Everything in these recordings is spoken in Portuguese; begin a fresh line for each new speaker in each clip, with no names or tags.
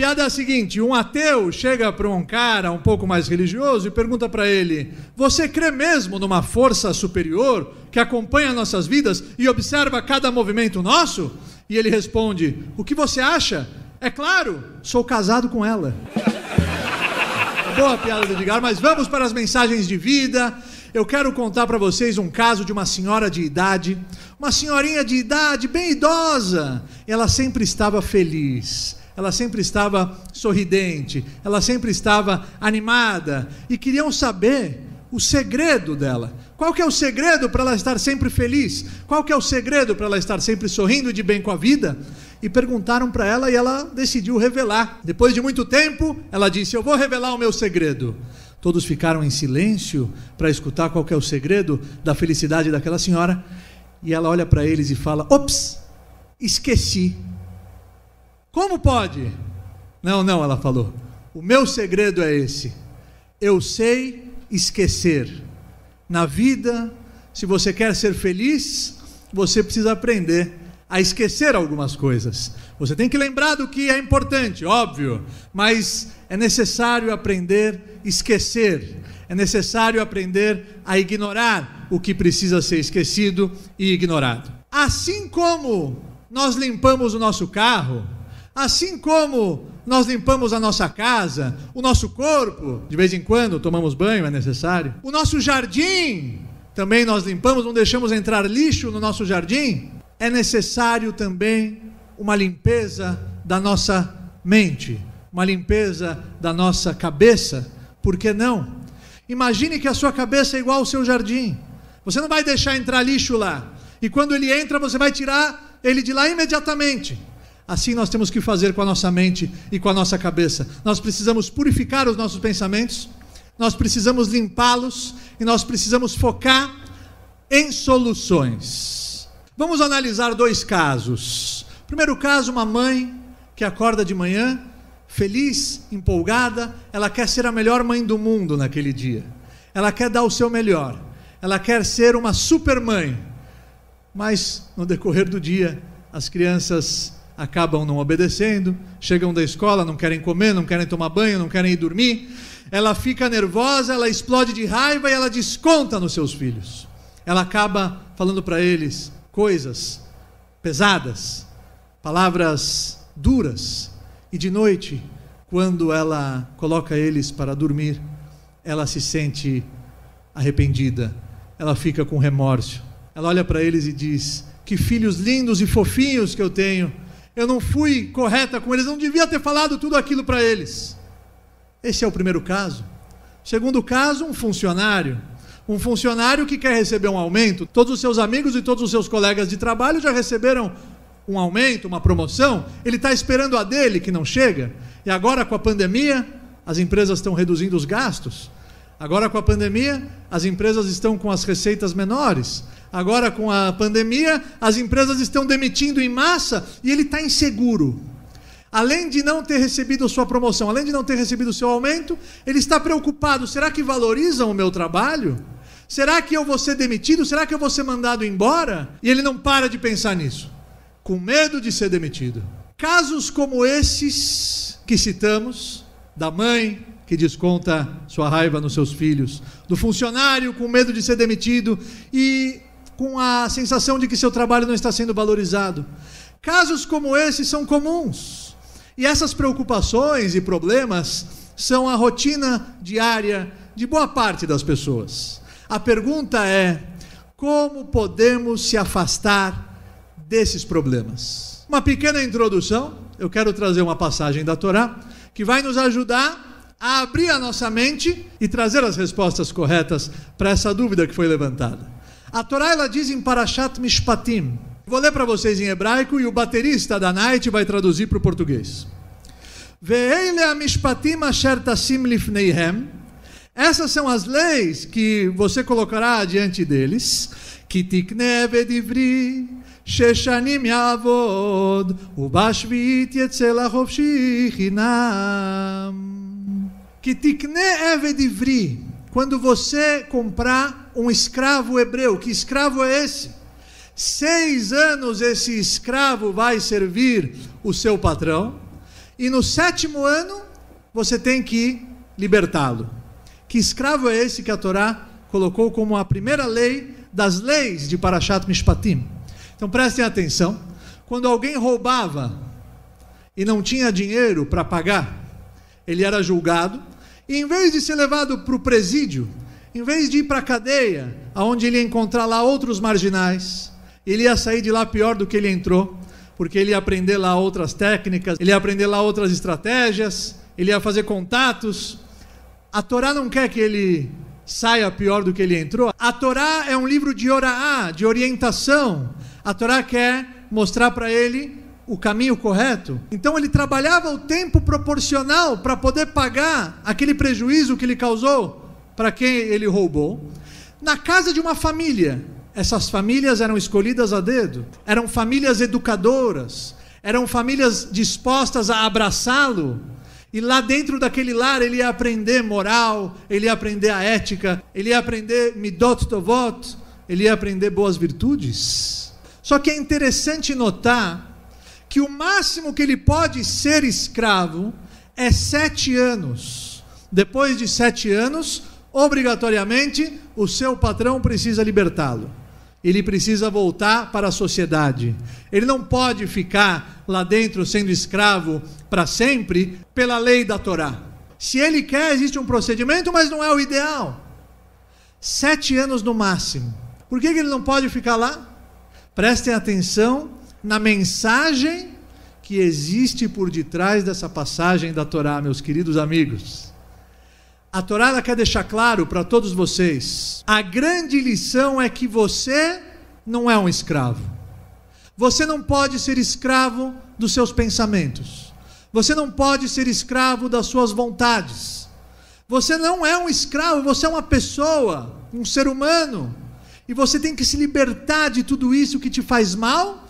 piada é a seguinte: um ateu chega para um cara um pouco mais religioso e pergunta para ele: Você crê mesmo numa força superior que acompanha nossas vidas e observa cada movimento nosso? E ele responde: O que você acha? É claro, sou casado com ela. Boa piada do Edgar, mas vamos para as mensagens de vida. Eu quero contar para vocês um caso de uma senhora de idade, uma senhorinha de idade bem idosa. Ela sempre estava feliz ela sempre estava sorridente, ela sempre estava animada e queriam saber o segredo dela. Qual que é o segredo para ela estar sempre feliz? Qual que é o segredo para ela estar sempre sorrindo de bem com a vida? E perguntaram para ela e ela decidiu revelar. Depois de muito tempo, ela disse: "Eu vou revelar o meu segredo". Todos ficaram em silêncio para escutar qual que é o segredo da felicidade daquela senhora. E ela olha para eles e fala: "Ops, esqueci como pode? Não, não, ela falou. O meu segredo é esse. Eu sei esquecer. Na vida, se você quer ser feliz, você precisa aprender a esquecer algumas coisas. Você tem que lembrar do que é importante, óbvio, mas é necessário aprender a esquecer. É necessário aprender a ignorar o que precisa ser esquecido e ignorado. Assim como nós limpamos o nosso carro, Assim como nós limpamos a nossa casa, o nosso corpo, de vez em quando tomamos banho, é necessário, o nosso jardim, também nós limpamos, não deixamos entrar lixo no nosso jardim, é necessário também uma limpeza da nossa mente, uma limpeza da nossa cabeça, por que não? Imagine que a sua cabeça é igual ao seu jardim. Você não vai deixar entrar lixo lá. E quando ele entra, você vai tirar ele de lá imediatamente. Assim nós temos que fazer com a nossa mente e com a nossa cabeça. Nós precisamos purificar os nossos pensamentos, nós precisamos limpá-los e nós precisamos focar em soluções. Vamos analisar dois casos. Primeiro caso, uma mãe que acorda de manhã, feliz, empolgada, ela quer ser a melhor mãe do mundo naquele dia. Ela quer dar o seu melhor. Ela quer ser uma super mãe. Mas no decorrer do dia, as crianças acabam não obedecendo, chegam da escola, não querem comer, não querem tomar banho, não querem ir dormir. Ela fica nervosa, ela explode de raiva e ela desconta nos seus filhos. Ela acaba falando para eles coisas pesadas, palavras duras. E de noite, quando ela coloca eles para dormir, ela se sente arrependida, ela fica com remorso. Ela olha para eles e diz: Que filhos lindos e fofinhos que eu tenho! eu não fui correta com eles, eu não devia ter falado tudo aquilo para eles. Esse é o primeiro caso. Segundo caso, um funcionário. Um funcionário que quer receber um aumento. Todos os seus amigos e todos os seus colegas de trabalho já receberam um aumento, uma promoção. Ele está esperando a dele, que não chega. E agora, com a pandemia, as empresas estão reduzindo os gastos. Agora com a pandemia, as empresas estão com as receitas menores. Agora com a pandemia, as empresas estão demitindo em massa e ele está inseguro. Além de não ter recebido a sua promoção, além de não ter recebido o seu aumento, ele está preocupado: será que valorizam o meu trabalho? Será que eu vou ser demitido? Será que eu vou ser mandado embora? E ele não para de pensar nisso, com medo de ser demitido. Casos como esses que citamos, da mãe, que desconta sua raiva nos seus filhos, do funcionário com medo de ser demitido e com a sensação de que seu trabalho não está sendo valorizado. Casos como esses são comuns. E essas preocupações e problemas são a rotina diária de boa parte das pessoas. A pergunta é: como podemos se afastar desses problemas? Uma pequena introdução, eu quero trazer uma passagem da Torá que vai nos ajudar a abrir a nossa mente e trazer as respostas corretas para essa dúvida que foi levantada. A Torá ela diz em Parashat Mishpatim. Vou ler para vocês em hebraico e o baterista da Night vai traduzir para o português. Mishpatim asher tasim Essas são as leis que você colocará diante deles. que vedivri ששנים יעבוד, ובשביעית יצא לחופשי חינם que tikne evedivri, quando você comprar um escravo hebreu, que escravo é esse? Seis anos esse escravo vai servir o seu patrão, e no sétimo ano você tem que libertá-lo. Que escravo é esse que a Torá colocou como a primeira lei das leis de Parashat Mishpatim? Então prestem atenção: quando alguém roubava e não tinha dinheiro para pagar, ele era julgado e em vez de ser levado para o presídio, em vez de ir para a cadeia, aonde ele ia encontrar lá outros marginais, ele ia sair de lá pior do que ele entrou, porque ele ia aprender lá outras técnicas, ele ia aprender lá outras estratégias, ele ia fazer contatos. A Torá não quer que ele saia pior do que ele entrou. A Torá é um livro de oraá, de orientação. A Torá quer mostrar para ele o caminho correto. Então ele trabalhava o tempo proporcional para poder pagar aquele prejuízo que ele causou para quem ele roubou. Na casa de uma família, essas famílias eram escolhidas a dedo, eram famílias educadoras, eram famílias dispostas a abraçá-lo. E lá dentro daquele lar ele ia aprender moral, ele ia aprender a ética, ele ia aprender midot tovot, ele ia aprender boas virtudes. Só que é interessante notar que o máximo que ele pode ser escravo é sete anos. Depois de sete anos, obrigatoriamente, o seu patrão precisa libertá-lo. Ele precisa voltar para a sociedade. Ele não pode ficar lá dentro sendo escravo para sempre pela lei da Torá. Se ele quer, existe um procedimento, mas não é o ideal. Sete anos no máximo. Por que ele não pode ficar lá? Prestem atenção na mensagem que existe por detrás dessa passagem da Torá, meus queridos amigos. A Torá ela quer deixar claro para todos vocês: a grande lição é que você não é um escravo. Você não pode ser escravo dos seus pensamentos. Você não pode ser escravo das suas vontades. Você não é um escravo, você é uma pessoa, um ser humano. E você tem que se libertar de tudo isso que te faz mal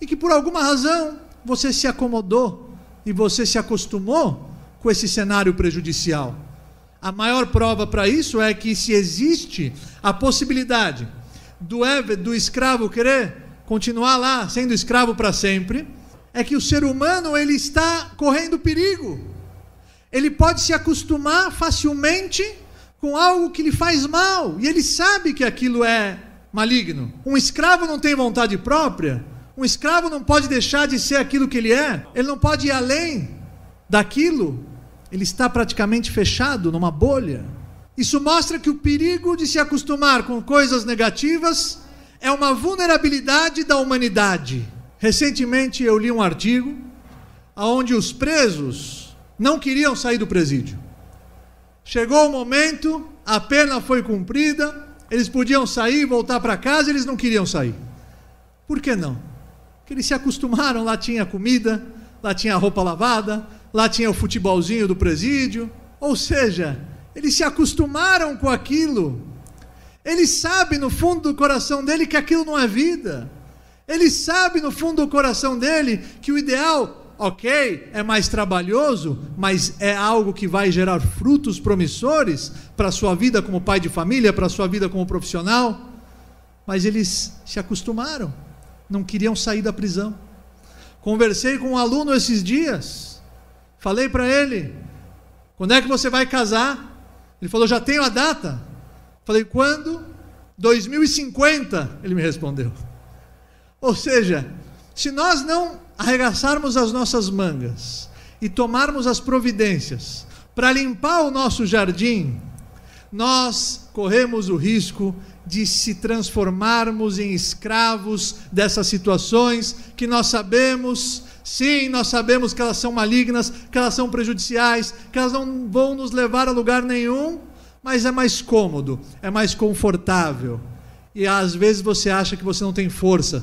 e que por alguma razão você se acomodou e você se acostumou com esse cenário prejudicial. A maior prova para isso é que se existe a possibilidade do, do escravo querer continuar lá sendo escravo para sempre, é que o ser humano ele está correndo perigo. Ele pode se acostumar facilmente com algo que lhe faz mal e ele sabe que aquilo é maligno. Um escravo não tem vontade própria, um escravo não pode deixar de ser aquilo que ele é, ele não pode ir além daquilo, ele está praticamente fechado numa bolha. Isso mostra que o perigo de se acostumar com coisas negativas é uma vulnerabilidade da humanidade. Recentemente eu li um artigo onde os presos não queriam sair do presídio. Chegou o momento, a pena foi cumprida, eles podiam sair, voltar para casa, eles não queriam sair. Por que não? que eles se acostumaram, lá tinha comida, lá tinha roupa lavada, lá tinha o futebolzinho do presídio, ou seja, eles se acostumaram com aquilo. Ele sabe no fundo do coração dele que aquilo não é vida. Ele sabe no fundo do coração dele que o ideal, ok, é mais trabalhoso, mas é algo que vai gerar frutos promissores para a sua vida como pai de família, para a sua vida como profissional. Mas eles se acostumaram não queriam sair da prisão. Conversei com um aluno esses dias, falei para ele: quando é que você vai casar? Ele falou: já tenho a data. Falei: quando? 2050, ele me respondeu. Ou seja, se nós não arregaçarmos as nossas mangas e tomarmos as providências para limpar o nosso jardim, nós corremos o risco de se transformarmos em escravos dessas situações que nós sabemos, sim, nós sabemos que elas são malignas, que elas são prejudiciais, que elas não vão nos levar a lugar nenhum, mas é mais cômodo, é mais confortável. E às vezes você acha que você não tem força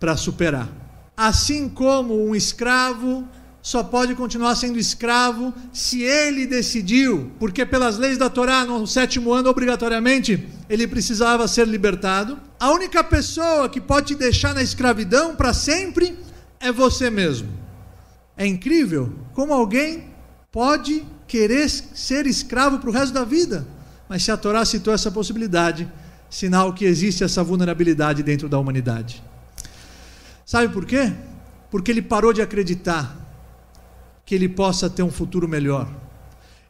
para superar. Assim como um escravo só pode continuar sendo escravo se ele decidiu, porque pelas leis da Torá, no sétimo ano, obrigatoriamente, ele precisava ser libertado. A única pessoa que pode te deixar na escravidão para sempre é você mesmo. É incrível como alguém pode querer ser escravo para o resto da vida, mas se a Torá citou essa possibilidade, sinal que existe essa vulnerabilidade dentro da humanidade. Sabe por quê? Porque ele parou de acreditar que ele possa ter um futuro melhor.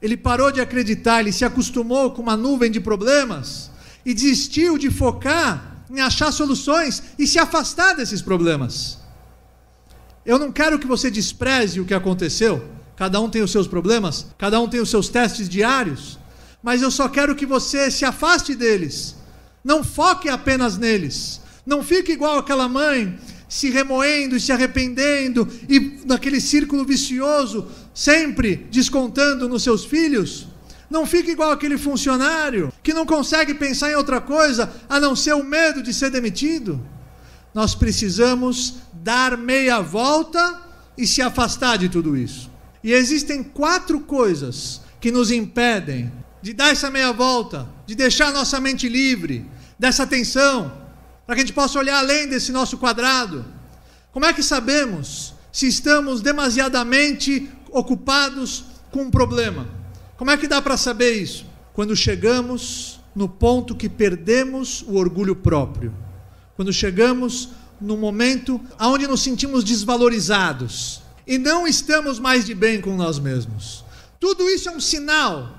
Ele parou de acreditar, ele se acostumou com uma nuvem de problemas e desistiu de focar em achar soluções e se afastar desses problemas. Eu não quero que você despreze o que aconteceu. Cada um tem os seus problemas, cada um tem os seus testes diários, mas eu só quero que você se afaste deles. Não foque apenas neles. Não fique igual aquela mãe se remoendo, se arrependendo e naquele círculo vicioso, sempre descontando nos seus filhos? Não fica igual aquele funcionário que não consegue pensar em outra coisa a não ser o medo de ser demitido. Nós precisamos dar meia volta e se afastar de tudo isso. E existem quatro coisas que nos impedem de dar essa meia volta, de deixar nossa mente livre dessa tensão, para que a gente possa olhar além desse nosso quadrado. Como é que sabemos se estamos demasiadamente ocupados com um problema? Como é que dá para saber isso? Quando chegamos no ponto que perdemos o orgulho próprio, quando chegamos no momento onde nos sentimos desvalorizados e não estamos mais de bem com nós mesmos. Tudo isso é um sinal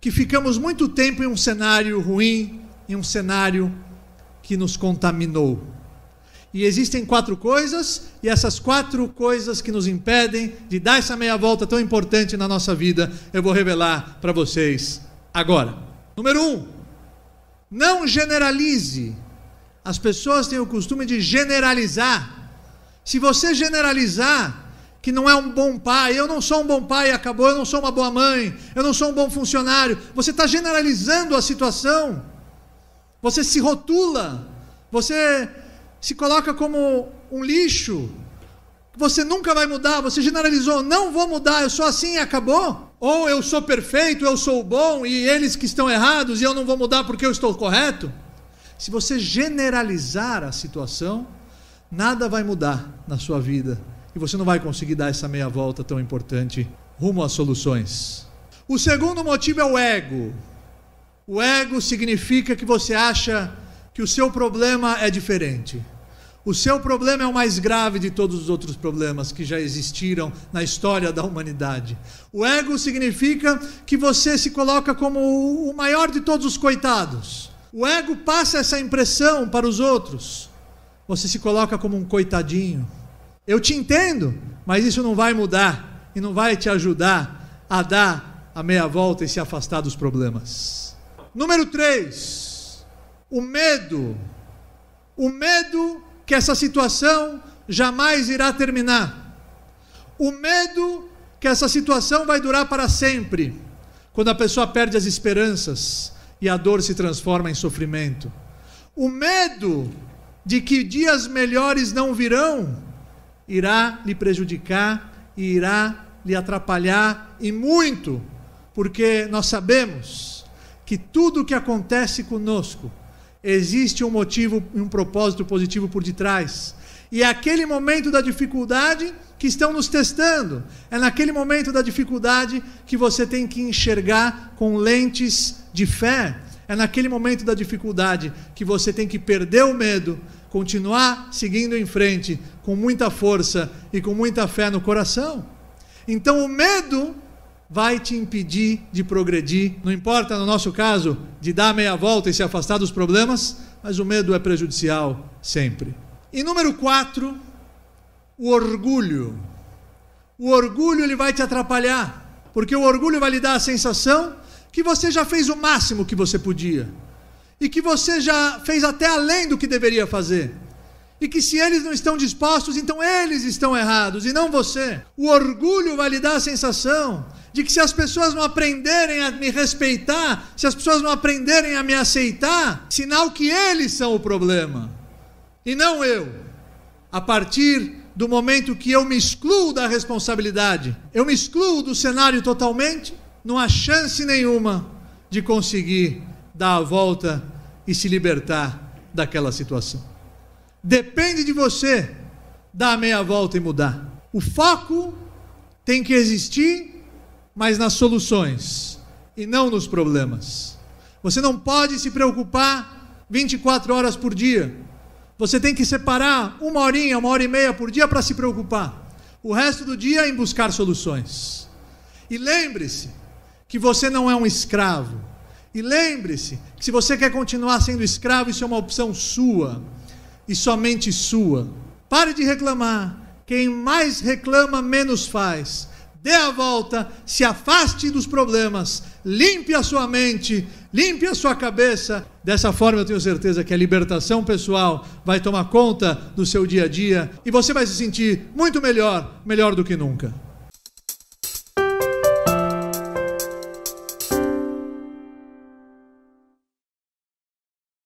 que ficamos muito tempo em um cenário ruim, em um cenário que nos contaminou. E existem quatro coisas, e essas quatro coisas que nos impedem de dar essa meia volta tão importante na nossa vida, eu vou revelar para vocês agora. Número um, não generalize. As pessoas têm o costume de generalizar. Se você generalizar, que não é um bom pai, eu não sou um bom pai, acabou, eu não sou uma boa mãe, eu não sou um bom funcionário, você está generalizando a situação. Você se rotula, você se coloca como um lixo. Você nunca vai mudar, você generalizou, não vou mudar, eu sou assim e acabou. Ou eu sou perfeito, eu sou bom e eles que estão errados e eu não vou mudar porque eu estou correto. Se você generalizar a situação, nada vai mudar na sua vida e você não vai conseguir dar essa meia volta tão importante rumo às soluções. O segundo motivo é o ego. O ego significa que você acha que o seu problema é diferente. O seu problema é o mais grave de todos os outros problemas que já existiram na história da humanidade. O ego significa que você se coloca como o maior de todos os coitados. O ego passa essa impressão para os outros. Você se coloca como um coitadinho. Eu te entendo, mas isso não vai mudar e não vai te ajudar a dar a meia volta e se afastar dos problemas. Número 3, o medo. O medo que essa situação jamais irá terminar. O medo que essa situação vai durar para sempre. Quando a pessoa perde as esperanças e a dor se transforma em sofrimento. O medo de que dias melhores não virão irá lhe prejudicar e irá lhe atrapalhar e muito, porque nós sabemos que tudo o que acontece conosco existe um motivo e um propósito positivo por detrás. E é aquele momento da dificuldade que estão nos testando. É naquele momento da dificuldade que você tem que enxergar com lentes de fé. É naquele momento da dificuldade que você tem que perder o medo, continuar seguindo em frente com muita força e com muita fé no coração. Então o medo vai te impedir de progredir. Não importa, no nosso caso, de dar meia volta e se afastar dos problemas, mas o medo é prejudicial sempre. E número quatro, o orgulho. O orgulho ele vai te atrapalhar, porque o orgulho vai lhe dar a sensação que você já fez o máximo que você podia e que você já fez até além do que deveria fazer. E que se eles não estão dispostos, então eles estão errados e não você. O orgulho vai lhe dar a sensação de que se as pessoas não aprenderem a me respeitar, se as pessoas não aprenderem a me aceitar, sinal que eles são o problema e não eu. A partir do momento que eu me excluo da responsabilidade, eu me excluo do cenário totalmente, não há chance nenhuma de conseguir dar a volta e se libertar daquela situação. Depende de você dar a meia volta e mudar. O foco tem que existir, mas nas soluções e não nos problemas. Você não pode se preocupar 24 horas por dia. Você tem que separar uma horinha, uma hora e meia por dia para se preocupar. O resto do dia é em buscar soluções. E lembre-se que você não é um escravo. E lembre-se que se você quer continuar sendo escravo, isso é uma opção sua e somente sua. Pare de reclamar. Quem mais reclama, menos faz. Dê a volta, se afaste dos problemas, limpe a sua mente, limpe a sua cabeça. Dessa forma, eu tenho certeza que a libertação pessoal vai tomar conta do seu dia a dia e você vai se sentir muito melhor, melhor do que nunca.